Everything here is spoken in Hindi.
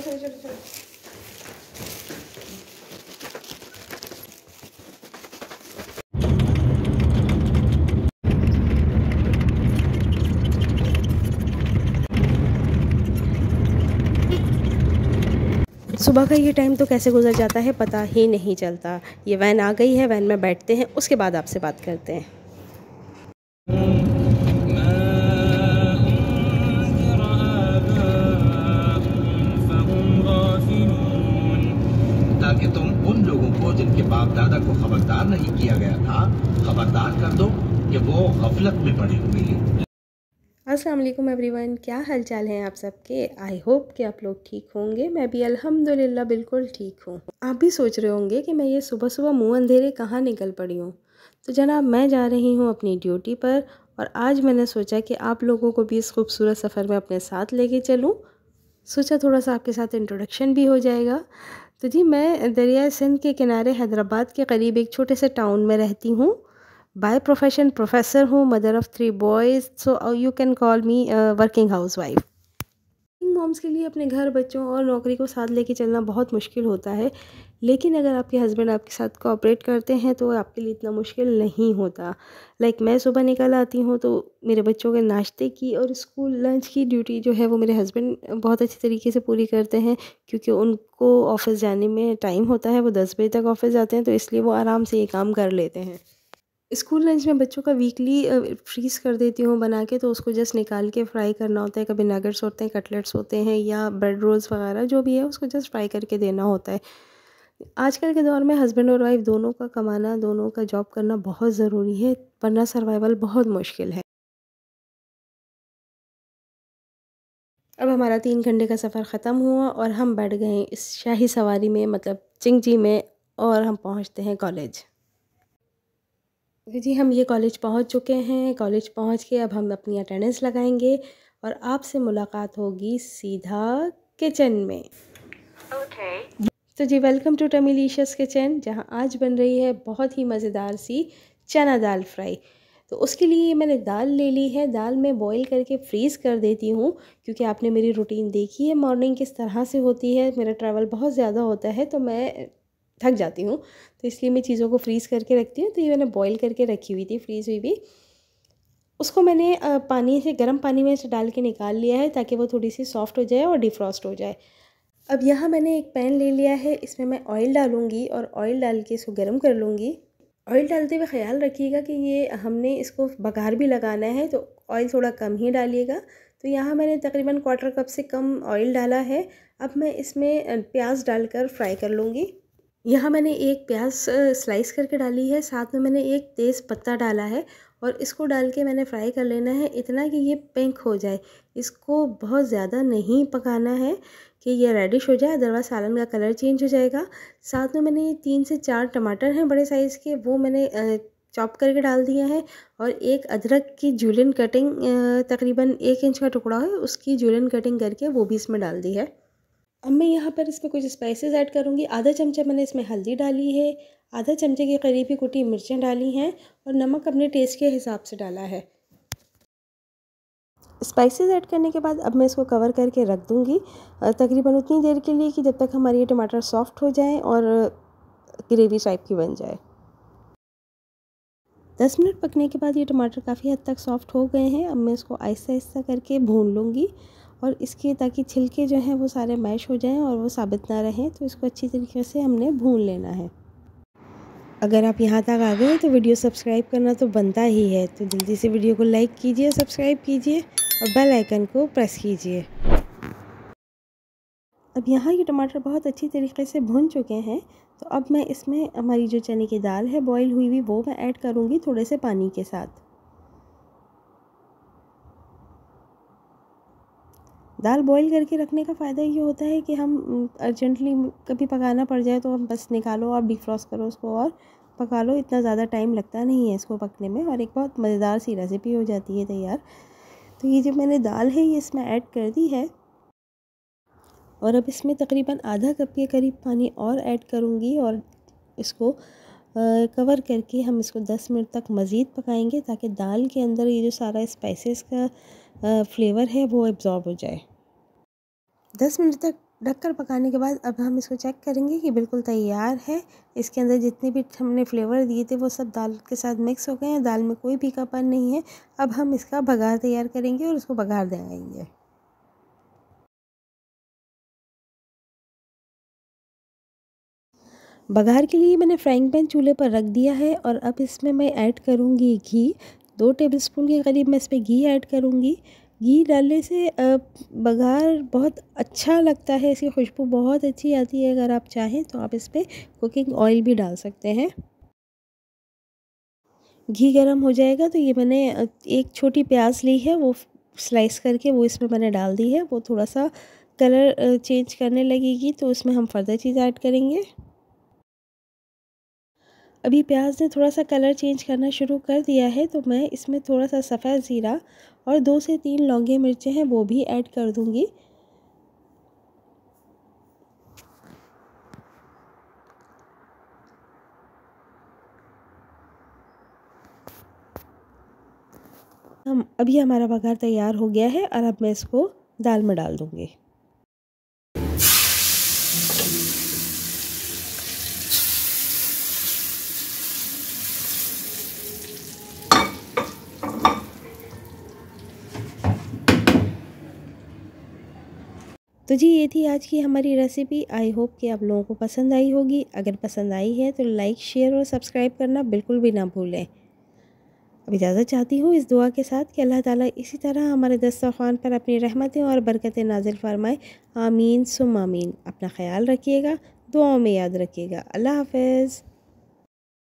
चलो चलो चलो चलो सुबह का ये टाइम तो कैसे गुजर जाता है पता ही नहीं चलता ये वैन आ गई है वैन में बैठते हैं उसके बाद आपसे बात करते हैं आपके बाप दादा को खबरदार नहीं किया गया था खबरदार कर दो कि वो गफलत में पड़े हुए हैं अस्सलाम वालेकुम एवरीवन क्या हालचाल हैं आप सबके आई होप कि आप लोग ठीक होंगे मैं भी अल्हम्दुलिल्लाह बिल्कुल ठीक हूँ आप भी सोच रहे होंगे कि मैं ये सुबह सुबह मुँह अंधेरे कहाँ निकल पड़ी हूँ तो जनाब मैं जा रही हूँ अपनी ड्यूटी पर और आज मैंने सोचा कि आप लोगों को भी इस खूबसूरत सफ़र में अपने साथ लेके चलूँ सोचा थोड़ा सा आपके साथ इंट्रोडक्शन भी हो जाएगा तो जी मैं दरिया सिंध के किनारे हैदराबाद के करीब एक छोटे से टाउन में रहती हूँ बाय प्रोफेशन प्रोफेसर हूँ mother of three boys so you can call me working housewife moms के लिए अपने घर बच्चों और नौकरी को साथ लेके चलना बहुत मुश्किल होता है लेकिन अगर आपके हस्बैंड आपके साथ कोऑपरेट करते हैं तो आपके लिए इतना मुश्किल नहीं होता लाइक like, मैं सुबह निकल आती हूँ तो मेरे बच्चों के नाश्ते की और स्कूल लंच की ड्यूटी जो है वो मेरे हस्बैंड बहुत अच्छे तरीके से पूरी करते हैं क्योंकि उनको ऑफ़िस जाने में टाइम होता है वो दस बजे तक ऑफ़िस जाते हैं तो इसलिए वो आराम से ये काम कर लेते हैं स्कूल लंच में बच्चों का वीकली फ्रीज़ कर देती हूँ बना के तो उसको जस्ट निकाल के फ्राई करना होता है कभी नगर्स होते हैं कटलेट्स होते हैं या ब्रेड रोल्स वगैरह जो भी है उसको जस्ट फ्राई करके देना होता है आजकल के दौर में हस्बैंड और वाइफ दोनों का कमाना दोनों का जॉब करना बहुत ज़रूरी है वरना सर्वाइवल बहुत मुश्किल है अब हमारा तीन घंटे का सफ़र ख़त्म हुआ और हम बैठ गए इस शाही सवारी में मतलब चिंगजी में और हम पहुंचते हैं कॉलेज जी हम ये कॉलेज पहुंच चुके हैं कॉलेज पहुंच के अब हम अपनी अटेंडेंस लगाएंगे और आपसे मुलाकात होगी सीधा किचन में okay. तो जी वेलकम टू टमीलीशियस किचन जहाँ आज बन रही है बहुत ही मज़ेदार सी चना दाल फ्राई तो उसके लिए मैंने दाल ले ली है दाल मैं बॉईल करके फ्रीज़ कर देती हूँ क्योंकि आपने मेरी रूटीन देखी है मॉर्निंग किस तरह से होती है मेरा ट्रैवल बहुत ज़्यादा होता है तो मैं थक जाती हूँ तो इसलिए मैं चीज़ों को फ्रीज़ करके रखती हूँ तो ये मैंने बॉयल करके रखी हुई थी फ्रीज़ हुई भी उसको मैंने पानी से गर्म पानी में से डाल के निकाल लिया है ताकि वो थोड़ी सी सॉफ्ट हो जाए और डिफ्रॉस्ट हो जाए अब यहाँ मैंने एक पैन ले लिया है इसमें मैं ऑयल डालूँगी और ऑयल डाल के इसको गर्म कर लूँगी ऑयल डालते हुए ख्याल रखिएगा कि ये हमने इसको बघार भी लगाना है तो ऑयल थोड़ा कम ही डालिएगा तो यहाँ मैंने तकरीबन क्वार्टर कप से कम ऑयल डाला है अब मैं इसमें प्याज डालकर फ्राई कर लूँगी यहाँ मैंने एक प्याज स्लाइस करके डाली है साथ में मैंने एक तेज़ पत्ता डाला है और इसको डाल के मैंने फ्राई कर लेना है इतना कि ये पिंक हो जाए इसको बहुत ज़्यादा नहीं पकाना है कि ये रेडिश हो जाए अदरवाइज सालन का कलर चेंज हो जाएगा साथ में मैंने ये तीन से चार टमाटर हैं बड़े साइज़ के वो मैंने चॉप करके डाल दिया है और एक अदरक की जूलिन कटिंग तकरीबन एक इंच का टुकड़ा है उसकी जूलिन कटिंग करके वो भी इसमें डाल दी है अब मैं यहाँ पर इसमें कुछ स्पाइसेस ऐड करूँगी आधा चमचा मैंने इसमें हल्दी डाली है आधा चमचे के करीबी कुटी मिर्चें डाली हैं और नमक अपने टेस्ट के हिसाब से डाला है स्पाइसेस ऐड करने के बाद अब मैं इसको कवर करके रख दूँगी तकरीबन उतनी देर के लिए कि जब तक हमारे ये टमाटर सॉफ्ट हो जाए और ग्रेवी टाइप की बन जाए दस मिनट पकने के बाद ये टमाटर काफ़ी हद तक सॉफ्ट हो गए हैं अब मैं इसको आहिस्ता आहिस्ता करके भून लूँगी और इसके ताकि छिलके जो हैं वो सारे मैश हो जाएं और वो साबित ना रहें तो इसको अच्छी तरीके से हमने भून लेना है अगर आप यहाँ तक आ गए तो वीडियो सब्सक्राइब करना तो बनता ही है तो जल्दी से वीडियो को लाइक कीजिए सब्सक्राइब कीजिए और बेल आइकन को प्रेस कीजिए अब यहाँ ये टमाटर बहुत अच्छी तरीके से भुन चुके हैं तो अब मैं इसमें हमारी जो चने की दाल है बॉईल हुई हुई वो मैं ऐड करूँगी थोड़े से पानी के साथ दाल बॉईल करके रखने का फ़ायदा ये होता है कि हम अर्जेंटली कभी पकाना पड़ जाए तो हम बस निकालो और डिफ्रॉस करो उसको और पका लो इतना ज़्यादा टाइम लगता नहीं है इसको पकने में और एक बहुत मज़ेदार सी रेसिपी हो जाती है तैयार तो ये जो मैंने दाल है ये इसमें ऐड कर दी है और अब इसमें तकरीबन आधा कप के करीब पानी और ऐड करूँगी और इसको कवर करके हम इसको 10 मिनट तक मज़ीद पकाएंगे ताकि दाल के अंदर ये जो सारा स्पाइसेस का फ़्लेवर है वो एब्ज़ॉर्ब हो जाए 10 मिनट तक ढककर पकाने के बाद अब हम इसको चेक करेंगे कि बिल्कुल तैयार है इसके अंदर जितने भी हमने फ्लेवर दिए थे वो सब दाल के साथ मिक्स हो गए हैं दाल में कोई फीकापन नहीं है अब हम इसका बघार तैयार करेंगे और उसको बघार देंगे बघार के लिए मैंने फ्राइंग पैन चूल्हे पर रख दिया है और अब इसमें मैं ऐड करूँगी घी दो टेबलस्पून के करीब मैं इसमें घी ऐड करूँगी घी डालने से बघार बहुत अच्छा लगता है इसकी खुशबू बहुत अच्छी आती है अगर आप चाहें तो आप इस पर कुकिंग ऑयल भी डाल सकते हैं घी गरम हो जाएगा तो ये मैंने एक छोटी प्याज ली है वो स्लाइस करके वो इसमें मैंने डाल दी है वो थोड़ा सा कलर चेंज करने लगेगी तो उसमें हम फर्दर चीज़ ऐड करेंगे अभी प्याज ने थोड़ा सा कलर चेंज करना शुरू कर दिया है तो मैं इसमें थोड़ा सा सफ़ेद ज़ीरा और दो से तीन लौंगे मिर्चें हैं वो भी ऐड कर दूँगी हम अभी हमारा बघार तैयार हो गया है और अब मैं इसको दाल में डाल दूँगी तो जी ये थी आज की हमारी रेसिपी आई होप कि आप लोगों को पसंद आई होगी अगर पसंद आई है तो लाइक शेयर और सब्सक्राइब करना बिल्कुल भी ना भूलें अब इजाज़त चाहती हूँ इस दुआ के साथ कि अल्लाह ताला इसी तरह हमारे दस्तरखान पर अपनी रहमतें और बरकतें नाजिल फरमाए आमीन सुम आमीन अपना ख्याल रखिएगा दुआओं में याद रखिएगा अल्लाह हाफिज़